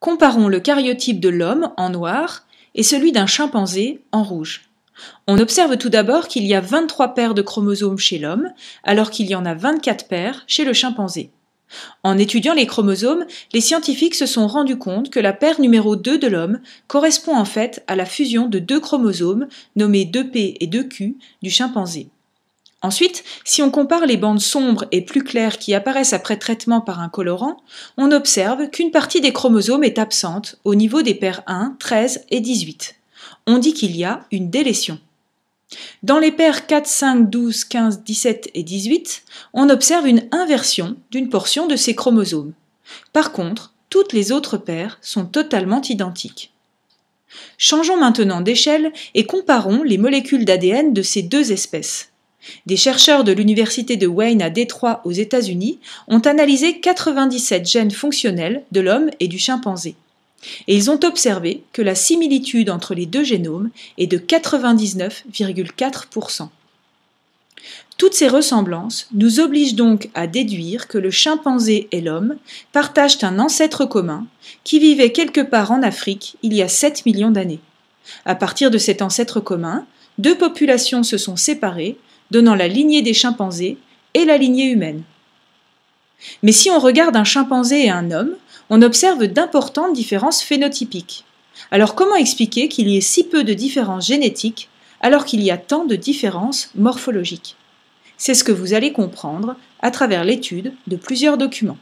Comparons le cariotype de l'homme en noir et celui d'un chimpanzé en rouge. On observe tout d'abord qu'il y a 23 paires de chromosomes chez l'homme, alors qu'il y en a 24 paires chez le chimpanzé. En étudiant les chromosomes, les scientifiques se sont rendus compte que la paire numéro 2 de l'homme correspond en fait à la fusion de deux chromosomes nommés 2P et 2Q du chimpanzé. Ensuite, si on compare les bandes sombres et plus claires qui apparaissent après traitement par un colorant, on observe qu'une partie des chromosomes est absente au niveau des paires 1, 13 et 18. On dit qu'il y a une délétion. Dans les paires 4, 5, 12, 15, 17 et 18, on observe une inversion d'une portion de ces chromosomes. Par contre, toutes les autres paires sont totalement identiques. Changeons maintenant d'échelle et comparons les molécules d'ADN de ces deux espèces. Des chercheurs de l'université de Wayne à Détroit aux États-Unis ont analysé 97 gènes fonctionnels de l'homme et du chimpanzé. Et ils ont observé que la similitude entre les deux génomes est de 99,4%. Toutes ces ressemblances nous obligent donc à déduire que le chimpanzé et l'homme partagent un ancêtre commun qui vivait quelque part en Afrique il y a 7 millions d'années. À partir de cet ancêtre commun, deux populations se sont séparées donnant la lignée des chimpanzés et la lignée humaine. Mais si on regarde un chimpanzé et un homme, on observe d'importantes différences phénotypiques. Alors comment expliquer qu'il y ait si peu de différences génétiques alors qu'il y a tant de différences morphologiques C'est ce que vous allez comprendre à travers l'étude de plusieurs documents.